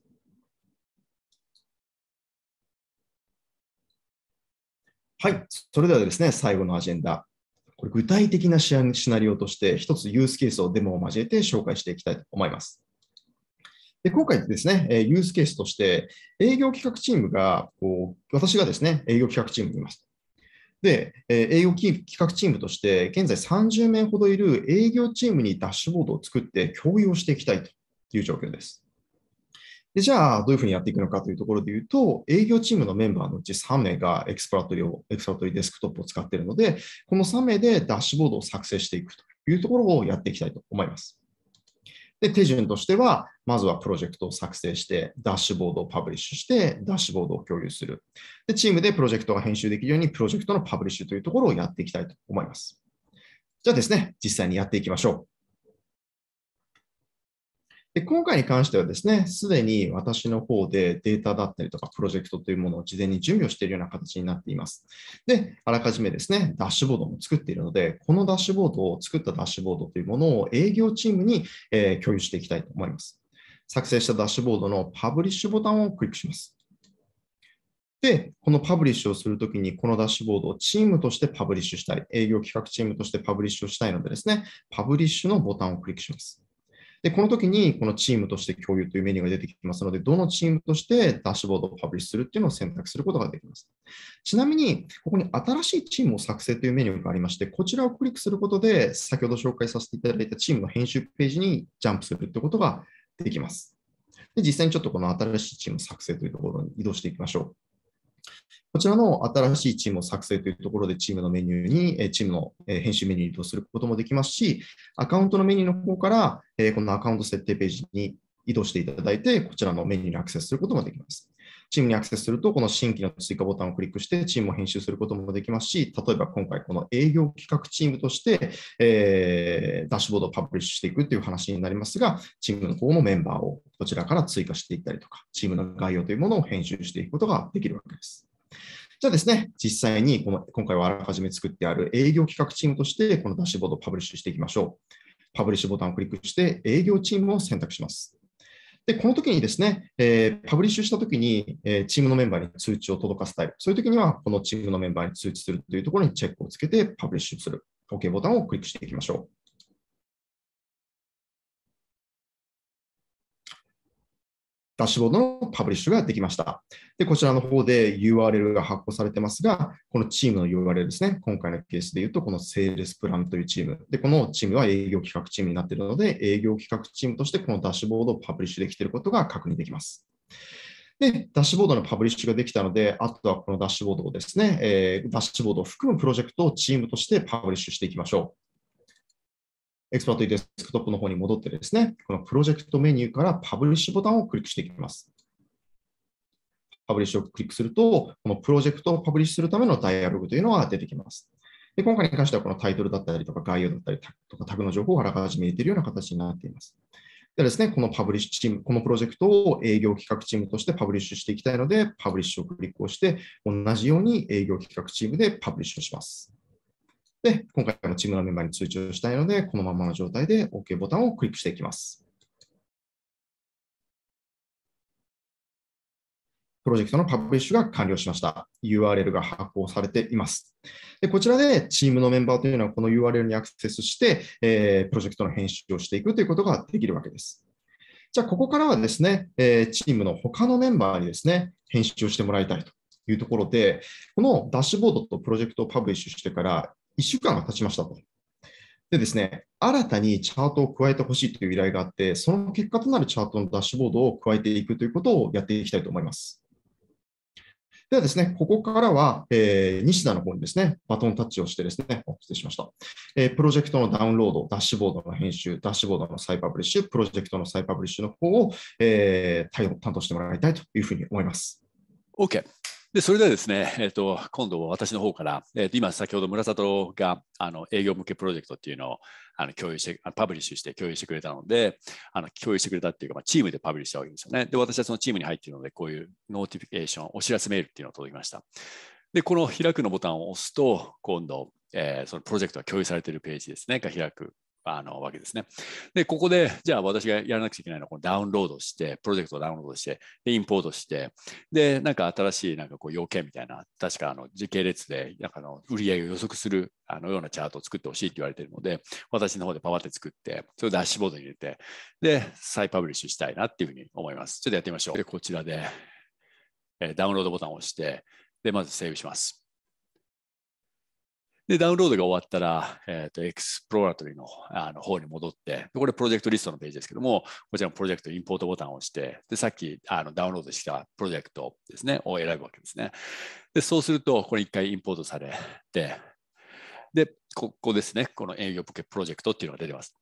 Speaker 1: はい、それではですね、最後のアジェンダ。これ具体的なシナリオとして、一つユースケースをデモを交えて紹介していきたいと思います。で今回ですね、えユースケースとして、営業企画チームがこう、私がですね、営業企画チームにいます。で、え営業企画チームとして、現在30名ほどいる営業チームにダッシュボードを作って共有をしていきたいという状況です。でじゃあ、どういうふうにやっていくのかというところで言うと、営業チームのメンバーのうち3名がエクスプラトリをエクスプラトリデスクトップを使っているので、この3名でダッシュボードを作成していくというところをやっていきたいと思います。で手順としては、まずはプロジェクトを作成して、ダッシュボードをパブリッシュして、ダッシュボードを共有する。で、チームでプロジェクトが編集できるように、プロジェクトのパブリッシュというところをやっていきたいと思います。じゃあですね、実際にやっていきましょう。で今回に関してはですね、すでに私の方でデータだったりとかプロジェクトというものを事前に準備をしているような形になっています。で、あらかじめですね、ダッシュボードも作っているので、このダッシュボードを作ったダッシュボードというものを営業チームに、えー、共有していきたいと思います。作成したダッシュボードのパブリッシュボタンをクリックします。で、このパブリッシュをするときに、このダッシュボードをチームとしてパブリッシュしたい、営業企画チームとしてパブリッシュをしたいのでですね、パブリッシュのボタンをクリックします。で、この時に、このチームとして共有というメニューが出てきますので、どのチームとしてダッシュボードをパブリッシュするっていうのを選択することができます。ちなみに、ここに新しいチームを作成というメニューがありまして、こちらをクリックすることで、先ほど紹介させていただいたチームの編集ページにジャンプするってことができます。で実際にちょっとこの新しいチーム作成というところに移動していきましょう。こちらの新しいチームを作成というところでチームのメニューに、チームの編集メニューに移動することもできますし、アカウントのメニューの方から、このアカウント設定ページに移動していただいて、こちらのメニューにアクセスすることもできます。チームにアクセスすると、この新規の追加ボタンをクリックして、チームを編集することもできますし、例えば今回、この営業企画チームとして、えー、ダッシュボードをパブリッシュしていくという話になりますが、チームの方のメンバーをこちらから追加していったりとか、チームの概要というものを編集していくことができるわけです。じゃあですね、実際にこの今回はあらかじめ作ってある営業企画チームとして、このダッシュボードをパブリッシュしていきましょう。パブリッシュボタンをクリックして、営業チームを選択します。で、この時にですね、えー、パブリッシュした時に、えー、チームのメンバーに通知を届かせたい。そういう時には、このチームのメンバーに通知するというところにチェックをつけて、パブリッシュする。OK ボタンをクリックしていきましょう。ダッシュボードのパブリッシュができました。で、こちらの方で URL が発行されてますが、このチームの URL ですね。今回のケースで言うと、このセールスプランというチーム。で、このチームは営業企画チームになっているので、営業企画チームとしてこのダッシュボードをパブリッシュできていることが確認できます。で、ダッシュボードのパブリッシュができたので、あとはこのダッシュボードをですね、えー、ダッシュボードを含むプロジェクトをチームとしてパブリッシュしていきましょう。エクスパートデスクトップの方に戻ってですね、このプロジェクトメニューからパブリッシュボタンをクリックしていきます。パブリッシュをクリックすると、このプロジェクトをパブリッシュするためのダイアログというのが出てきます。で今回に関してはこのタイトルだったりとか概要だったりとかタグの情報があらかじめ入れているような形になっています。でですね、このパブリッシュチーム、このプロジェクトを営業企画チームとしてパブリッシュしていきたいので、パブリッシュをクリックをして、同じように営業企画チームでパブリッシュをします。で、今回もチームのメンバーに通知をしたいので、このままの状態で OK ボタンをクリックしていきます。プロジェクトのパブリッシュが完了しました。URL が発行されています。でこちらでチームのメンバーというのはこの URL にアクセスして、えー、プロジェクトの編集をしていくということができるわけです。じゃあ、ここからはですね、えチームの他のメンバーにですね、編集をしてもらいたいというところで、このダッシュボードとプロジェクトをパブリッシュしてから1週間が経ちましたと。でですね、新たにチャートを加えてほしいという依頼があって、その結果となるチャートのダッシュボードを加えていくということをやっていきたいと思います。ではですね、ここからは、えー、西田の方にですね、バトンタッチをしてですね、お失礼しました、えー、プロジェクトのダウンロード、ダッシュボードの編集、ダッシュボードの再パブリッシュ、プロジェクトの再パブリッシュの方を、えー、担当してもらいたいというふうに思います。OK。
Speaker 2: で、それではですね、えっ、ー、と、今度私の方から、えっ、ー、と、今先ほど村里が、あの、営業向けプロジェクトっていうのを、あの、共有して、パブリッシュして共有してくれたので、あの、共有してくれたっていうか、まあ、チームでパブリッシュしたわけですよね。で、私はそのチームに入っているので、こういうノーティフィケーション、お知らせメールっていうのを届きました。で、この開くのボタンを押すと、今度、えー、そのプロジェクトが共有されているページですね、が開くあのわけですね。で、ここで、じゃあ私がやらなくちゃいけないのは、このダウンロードして、プロジェクトをダウンロードして、で、インポートして、で、なんか新しいなんかこう要件みたいな、確かあの時系列で、なんかの売り上げを予測するあのようなチャートを作ってほしいって言われてるので、私の方でパワって作って、それをダッシュボードに入れて、で、再パブリッシュしたいなっていうふうに思います。ちょっとやってみましょう。で、こちらで、えダウンロードボタンを押して、で、まずセーブします。で、ダウンロードが終わったら、えっ、ー、と、エクスプローラトリーのあの方に戻って、これプロジェクトリストのページですけども、こちらのプロジェクトインポートボタンを押して、で、さっきあのダウンロードしたプロジェクトですね、を選ぶわけですね。で、そうすると、これ一回インポートされて、で、ここですね、この営業ポケプロジェクトっていうのが出てます。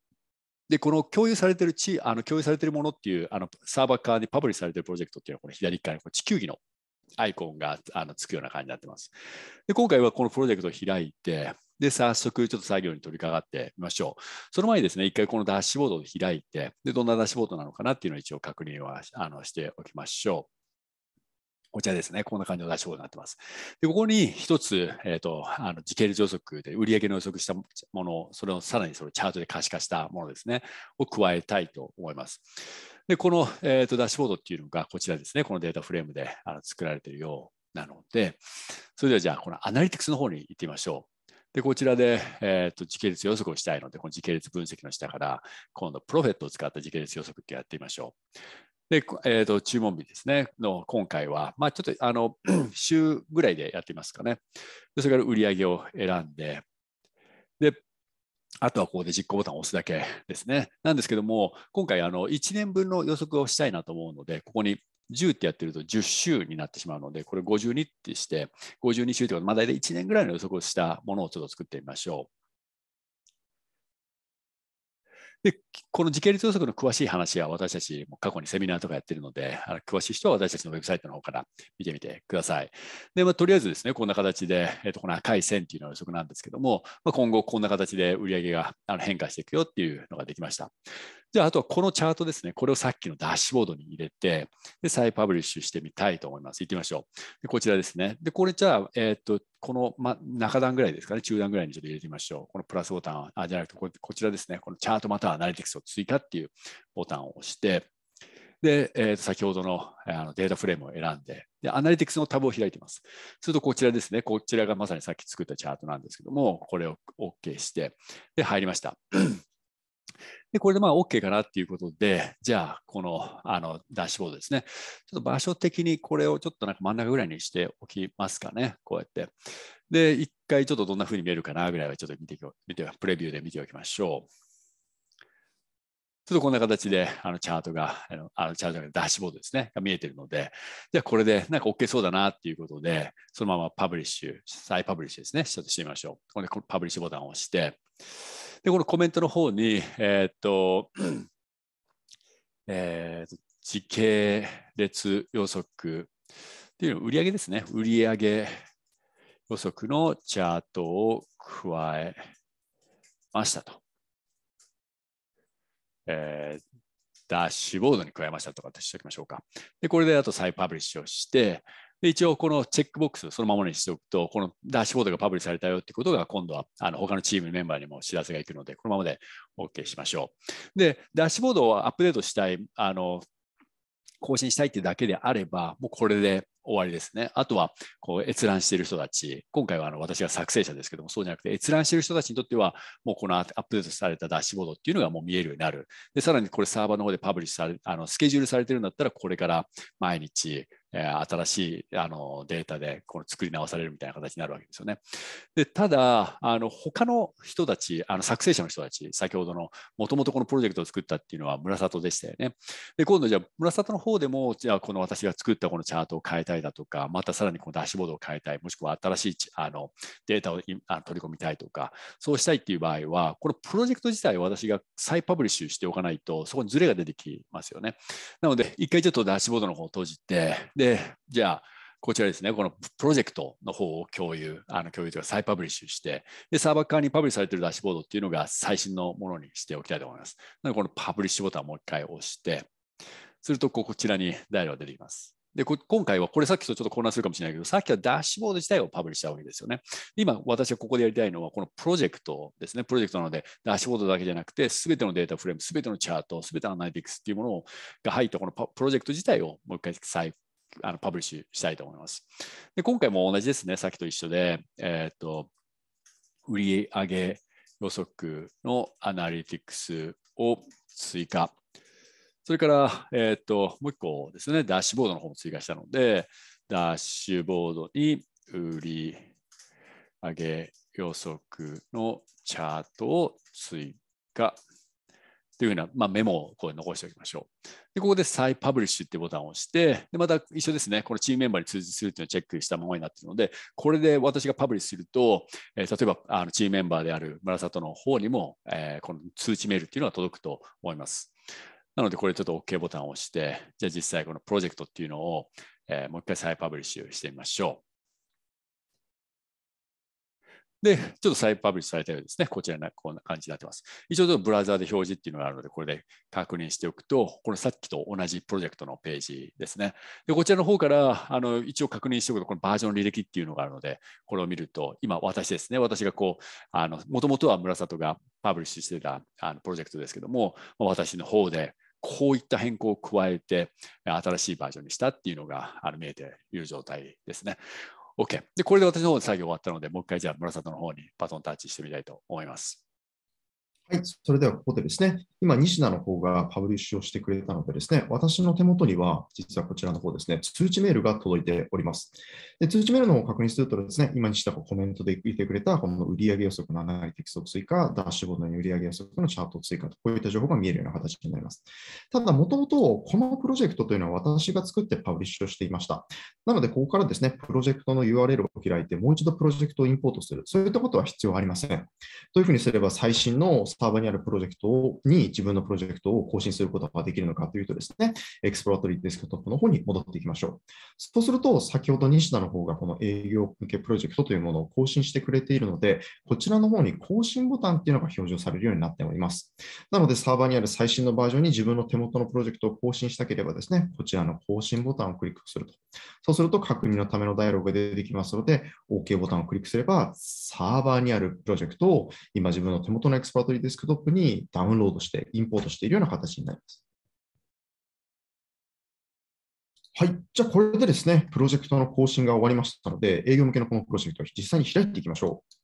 Speaker 2: で、この共有されてる地、あの共有されてるものっていう、あのサーバー側にパブリッされてるプロジェクトっていうのは、この左側にこの地球儀のアイコンがあのつくような感じになってます。で今回はこのプロジェクトを開いて、で、早速ちょっと作業に取り掛かってみましょう。その前にですね、一回このダッシュボードを開いて、で、どんなダッシュボードなのかなっていうのを一応確認はあのしておきましょう。こちらですね、こんな感じのダッシュボードになってます。で、ここに一つ、えっ、ー、と、あの時系列予測で売上の予測したもの、それをさらにそれをチャートで可視化したものですね、を加えたいと思います。で、この、えーと、ダッシュボードっていうのがこちらですね、このデータフレームであの作られているようなので、それではじゃあこのアナリティクスの方に行ってみましょう。で、こちらで、えーと、時系列予測をしたいので、この時系列分析の下から、今度プロフェットを使った時系列予測ってやってみましょう。で、えーと、注文日ですね、の今回は、まあ、ちょっとあの [clears throat] 週ぐらいでやってみますかね。でそれから売り上げを選んで、で、あとはここで実行ボタンを押すだけですね。なんですけども、今回あの1年分の予測をしたいなと思うので、ここに10ってやってると10週になってしまうので、これ52ってして、52週というと。まあ、大体1年ぐらいの予測をしたものをちょっと作ってみましょう。で、この時系列予測の詳しい話は私たちも過去にセミナーとかやってるので、あの詳しい人は私たちのウェブサイトの方から見てみてください。で、まあ、とりあえずですね、こんな形で、えっ、と、この赤い線っていうのは予測なんですけども、まあ、今後こんな形で売り上げがあの変化していくよっていうのができました。じゃあ、あとはこのチャートですね。これをさっきのダッシュボードに入れて、で、再パブリッシュしてみたいと思います。行ってみましょう。でこちらですね。で、これじゃあ、えー、っと、この、ま、中段ぐらいですかね。中段ぐらいにちょっと入れてみましょう。このプラスボタン、あ、じゃなくてこ、こちらですね。このチャートまたはアナリティクスを追加っていうボタンを押して、で、えー、と先ほどのあのデータフレームを選んでで、アナリティクスのタブを開いています。するとこちらですね、こちらがまさにさっき作ったチャートなんですけども、これを OK して、で、入りました。で、これでまあ OK かなっていうことで、じゃあ、このあのダッシュボードですね。ちょっと場所的にこれをちょっとなんか真ん中ぐらいにしておきますかね。こうやって。で、一回ちょっとどんな風に見えるかなぐらいはちょっと見て見て、プレビューで見ておきましょう。ちょっとこんな形であのチャートが、あのあのチャートがダッシュボードですね、が見えてるので、じゃあこれでなんか OK そうだなっていうことで、そのままパブリッシュ、再パブリッシュですね、ちょっとしてみましょう。これでパブリッシュボタンを押して、で、このコメントの方に、えー、っと、[clears throat] えー、時系列予測っていうの売上ですね。売上予測のチャートを加えましたと。えー、ダッシュボードに加えましたとかってしておきましょうか。で、これであと再パブリッシュをして、で一応このチェックボックスそのままにしておくとこのダッシュボードがパブリッされたよってことが今度はあの他のチームメンバーにも知らせがいくのでこのままで OK しましょう。でダッシュボードをアップデートしたいあの更新したいってだけであればもうこれで終わりですね。あとはこう閲覧している人たち、今回はあの私が作成者ですけども、そうじゃなくて閲覧している人たちにとっては、もうこのアップデートされたダッシュボードっていうのがもう見えるようになる。で、さらにこれサーバーの方でパブリッシュされ、あのスケジュールされてるんだったら、これから毎日新しいあのデータでこの作り直されるみたいな形になるわけですよね。でただあの他の人たちあの作成者の人たち先ほどのもともとこのプロジェクトを作ったっていうのは村里でしたよね。で今度じゃあ村里の方でもじゃあこの私が作ったこのチャートを変えたいだとかまたさらにこのダッシュボードを変えたいもしくは新しいあのデータを取り込みたいとかそうしたいっていう場合はこのプロジェクト自体を私が再パブリッシュしておかないとそこにズレが出てきますよね。なので一回ちょっとダッシュボードの方を閉じてでで、じゃあ、こちらですね、このプロジェクトの方を共有、あの共有というか再パブリッシュして、で、サーバー側にパブリッシュされているダッシュボードっていうのが最新のものにしておきたいと思います。なので、このパブリッシュボタンをもう一回押して、するとこちらにダイヤルが出てきます。で、今回はこれさっきとちょっと混乱するかもしれないけど、さっきはダッシュボード自体をパブリッシュしたわけですよね。今、私がここでやりたいのは、このプロジェクトですね。プロジェクトなので、ダッシュボードだけじゃなくて、すべてのデータフレーム、すべてのチャート、すべてのアナリティクスっていうものが入ったこのプロジェクト自体をもう一回再あのパブリッシュしたいと思います。で今回も同じですね、さっきと一緒で、えっ、ー、と売上予測のアナリティクスを追加。それから、えっ、ー、ともう一個ですね、ダッシュボードの方も追加したので、ダッシュボードに売り上げ予測のチャートを追加というふうな、まあ、メモをこう残しておきましょう。で、ここで再パブリッシュってボタンを押して、で、また一緒ですね、このチームメンバーに通知するっていうのをチェックしたままになっているので、これで私がパブリッシュすると、えー、例えばあのチームメンバーである村里の方にも、えー、この通知メールっていうのが届くと思います。なので、これちょっと OK ボタンを押して、じゃあ実際このプロジェクトっていうのを、えー、もう一回再パブリッシュしてみましょう。で、ちょっと再パブリッシュされたようですね。こちらにこんな感じになってます。一応、ブラウザーで表示っていうのがあるので、これで確認しておくと、これさっきと同じプロジェクトのページですね。で、こちらの方から、あの、一応確認しておくと、このバージョン履歴っていうのがあるので、これを見ると、今、私ですね。私がこう、あの、もともとは村里がパブリッシュしてたあのプロジェクトですけども、私の方で、こういった変更を加えて、新しいバージョンにしたっていうのがあの見えている状態ですね。OK。で、これで私の方で作業終わったので、もう一回じゃあ、村里の方にバトンタッチしてみたいと
Speaker 1: 思います。はい、それではここでですね、今、西田の方がパブリッシュをしてくれたのでですね、私の手元には、実はこちらの方ですね、通知メールが届いております。で通知メールの方を確認するとですね、今、西田がコメントで言ってくれた、この売上予測のアナリティクスを追加、ダッシュボードに売上予測のチャートを追加と、こういった情報が見えるような形になります。ただ、もともとこのプロジェクトというのは私が作ってパブリッシュをしていました。なので、ここからですね、プロジェクトの URL を開いて、もう一度プロジェクトをインポートする。そういったことは必要ありません。というふうにすれば、最新のサーバーにあるプロジェクトに自分のプロジェクトを更新することができるのかというとですね、エクスプロートリーデスクトップの方に戻っていきましょう。そうすると、先ほど西田の方がこの営業向けプロジェクトというものを更新してくれているので、こちらの方に更新ボタンっていうのが表示されるようになっております。なので、サーバーにある最新のバージョンに自分の手元のプロジェクトを更新したければですね、こちらの更新ボタンをクリックすると。そうすると、確認のためのダイアログが出てきますので、OK ボタンをクリックすれば、サーバーにあるプロジェクトを今自分の手元のエクスパートリーデスクトップにダウンロードして、インポートしているような形になります。はい。じゃあ、これでですね、プロジェクトの更新が終わりましたので、営業向けのこのプロジェクトを実際に開いていきましょう。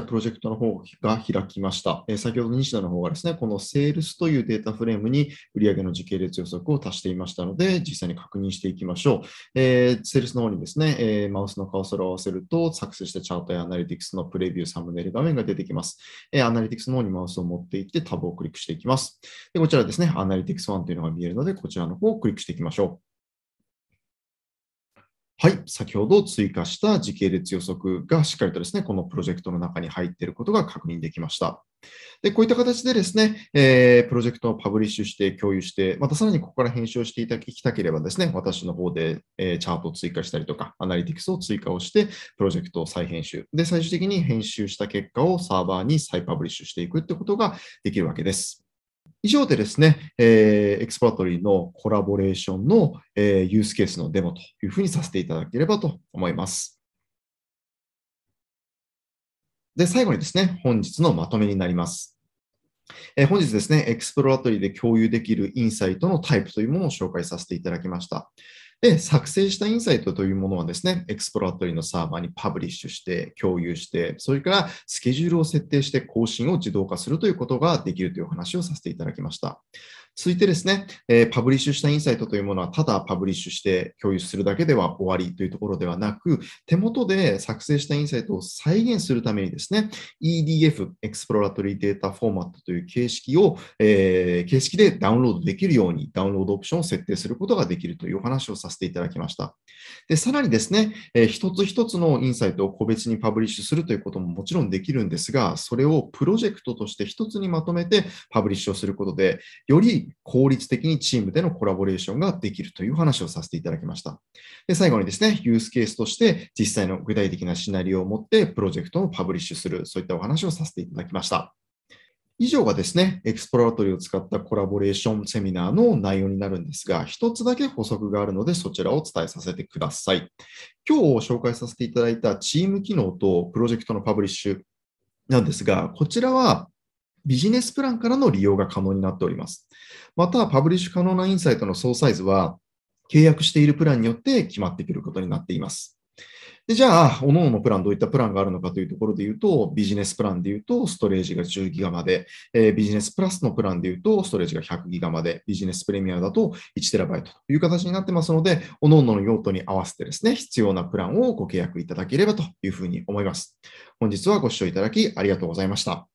Speaker 1: たプロジェクトの方が開きました。え先ほど西田の方がですね、このセールスというデータフレームに売上の時系列予測を足していましたので、実際に確認していきましょう。えー、セールスの方にですね、えー、マウスのカーソルを合わせると、作成したチャートやアナリティクスのプレビューサムネイル画面が出てきます。えー、アナリティクスの方にマウスを持っていってタブをクリックしていきます。でこちらですね、アナリティクス1というのが見えるので、こちらの方をクリックしていきましょう。はい、先ほど追加した時系列予測がしっかりとですね、このプロジェクトの中に入っていることが確認できました。で、こういった形でですね、えー、プロジェクトをパブリッシュして共有して、またさらにここから編集をしていただきたければですね、私の方で、えー、チャートを追加したりとか、アナリティクスを追加をして、プロジェクトを再編集。で、最終的に編集した結果をサーバーに再パブリッシュしていくってことができるわけです。以上でですね、えー、エクスプートリーのコラボレーションの、えー、ユースケースのデモというふうにさせていただければと思います。で、最後にですね、本日のまとめになります。えー、本日ですね、エクスプロラトリーで共有できるインサイトのタイプというものを紹介させていただきました。で、作成したインサイトというものはですね、エクスプロラトリーのサーバーにパブリッシュして、共有して、それからスケジュールを設定して更新を自動化するということができるというお話をさせていただきました。続いてですね、えー、パブリッシュしたインサイトというものは、ただパブリッシュして共有するだけでは終わりというところではなく、手元で作成したインサイトを再現するためにですね、EDF、エクスプロラトリーデータフォーマットという形式を、えー、形式でダウンロードできるようにダウンロードオプションを設定することができるというお話をさせていただきました。でさらにですね、えー、一つ一つのインサイトを個別にパブリッシュするということももちろんできるんですが、それをプロジェクトとして一つにまとめてパブリッシュをすることで、より効率的にチームでのコラボレーションができるという話をさせていただきました。で最後にですね、ユースケースとして実際の具体的なシナリオを持ってプロジェクトをパブリッシュする、そういったお話をさせていただきました。以上がですね、エクスプロラトリーを使ったコラボレーションセミナーの内容になるんですが、一つだけ補足があるので、そちらを伝えさせてください。今日紹介させていただいたチーム機能とプロジェクトのパブリッシュなんですが、こちらはビジネスプランからの利用が可能になっております。また、パブリッシュ可能なインサイトの総サイズは、契約しているプランによって決まってくることになっています。でじゃあ、おのおのプラン、どういったプランがあるのかというところで言うと、ビジネスプランで言うと、ストレージが10ギガまで、えー、ビジネスプラスのプランで言うと、ストレージが100ギガまで、ビジネスプレミアだと1テラバイトという形になってますので、おのおのの用途に合わせてですね、必要なプランをご契約いただければというふうに思います。本日はご視聴いただきありがとうございました。